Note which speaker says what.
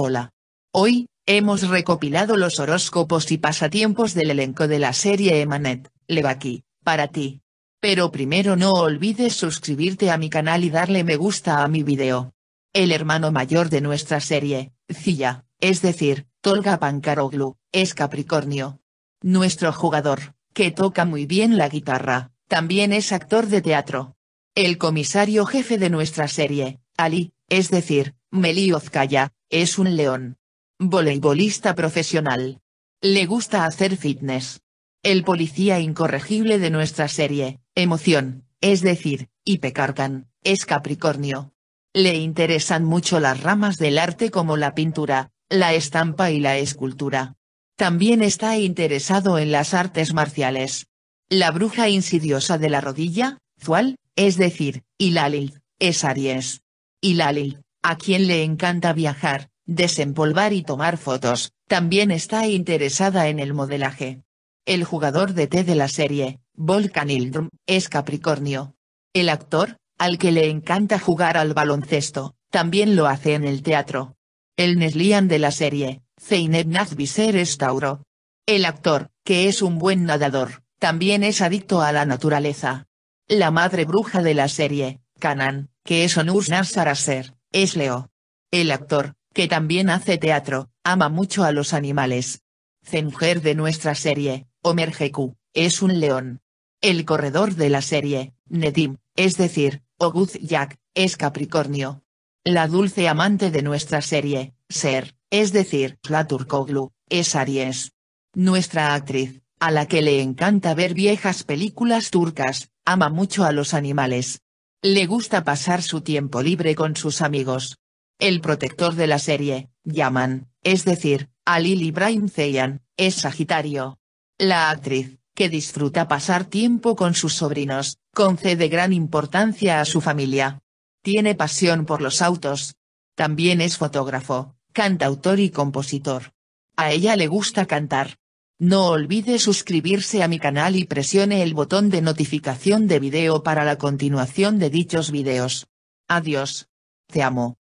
Speaker 1: Hola. Hoy, hemos recopilado los horóscopos y pasatiempos del elenco de la serie Emanet, Levaki, para ti. Pero primero no olvides suscribirte a mi canal y darle me gusta a mi video. El hermano mayor de nuestra serie, Cilla, es decir, Tolga Pankaroglu, es Capricornio. Nuestro jugador, que toca muy bien la guitarra, también es actor de teatro. El comisario jefe de nuestra serie, Ali, es decir, Meliozkaya, es un león. Voleibolista profesional. Le gusta hacer fitness. El policía incorregible de nuestra serie, emoción, es decir, Ipecarcan, es Capricornio. Le interesan mucho las ramas del arte como la pintura, la estampa y la escultura. También está interesado en las artes marciales. La bruja insidiosa de la rodilla, Zual, es decir, Ilalil, es Aries. Ilalil, a quien le encanta viajar, desempolvar y tomar fotos, también está interesada en el modelaje. El jugador de té de la serie, Volkan Ildrum, es Capricornio. El actor, al que le encanta jugar al baloncesto, también lo hace en el teatro. El Neslian de la serie, Zeynep Nazbiser es Tauro. El actor, que es un buen nadador, también es adicto a la naturaleza. La madre bruja de la serie, Kanan, que es Onur Nazaraser, es Leo. El actor, que también hace teatro, ama mucho a los animales. Zenger de nuestra serie, Omer es un león. El corredor de la serie, Nedim, es decir, Oguz Jack, es Capricornio. La dulce amante de nuestra serie, Ser, es decir, Turkoglu, es Aries. Nuestra actriz, a la que le encanta ver viejas películas turcas, ama mucho a los animales. Le gusta pasar su tiempo libre con sus amigos. El protector de la serie, Yaman, es decir, Ali Ibrahim Zeyan, es Sagitario. La actriz, que disfruta pasar tiempo con sus sobrinos, concede gran importancia a su familia. Tiene pasión por los autos. También es fotógrafo, cantautor y compositor. A ella le gusta cantar. No olvide suscribirse a mi canal y presione el botón de notificación de video para la continuación de dichos videos. Adiós. Te amo.